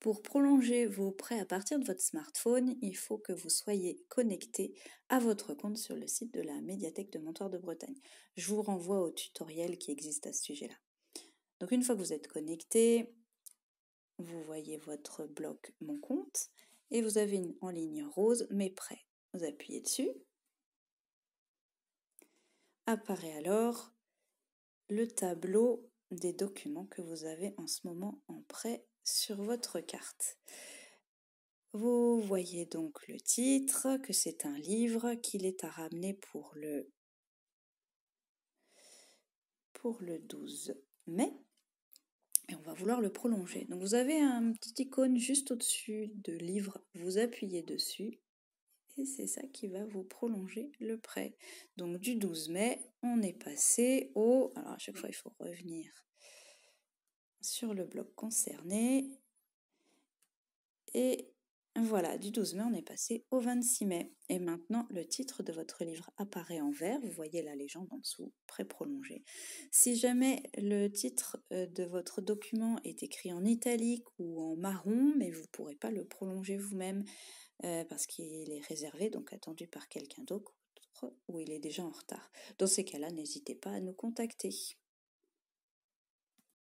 Pour prolonger vos prêts à partir de votre smartphone, il faut que vous soyez connecté à votre compte sur le site de la médiathèque de Montoire de Bretagne. Je vous renvoie au tutoriel qui existe à ce sujet-là. Donc une fois que vous êtes connecté, vous voyez votre bloc Mon compte et vous avez une, en ligne rose Mes prêts. Vous appuyez dessus. Apparaît alors le tableau des documents que vous avez en ce moment en prêt sur votre carte. Vous voyez donc le titre, que c'est un livre, qu'il est à ramener pour le, pour le 12 mai. Et on va vouloir le prolonger. Donc vous avez un petit icône juste au-dessus de livre, vous appuyez dessus et c'est ça qui va vous prolonger le prêt. Donc du 12 mai, on est passé au... Alors à chaque fois, il faut revenir sur le bloc concerné. Et voilà, du 12 mai, on est passé au 26 mai. Et maintenant, le titre de votre livre apparaît en vert. Vous voyez la légende en dessous, pré-prolongée. Si jamais le titre euh, de votre document est écrit en italique ou en marron, mais vous ne pourrez pas le prolonger vous-même euh, parce qu'il est réservé, donc attendu par quelqu'un d'autre ou il est déjà en retard. Dans ces cas-là, n'hésitez pas à nous contacter.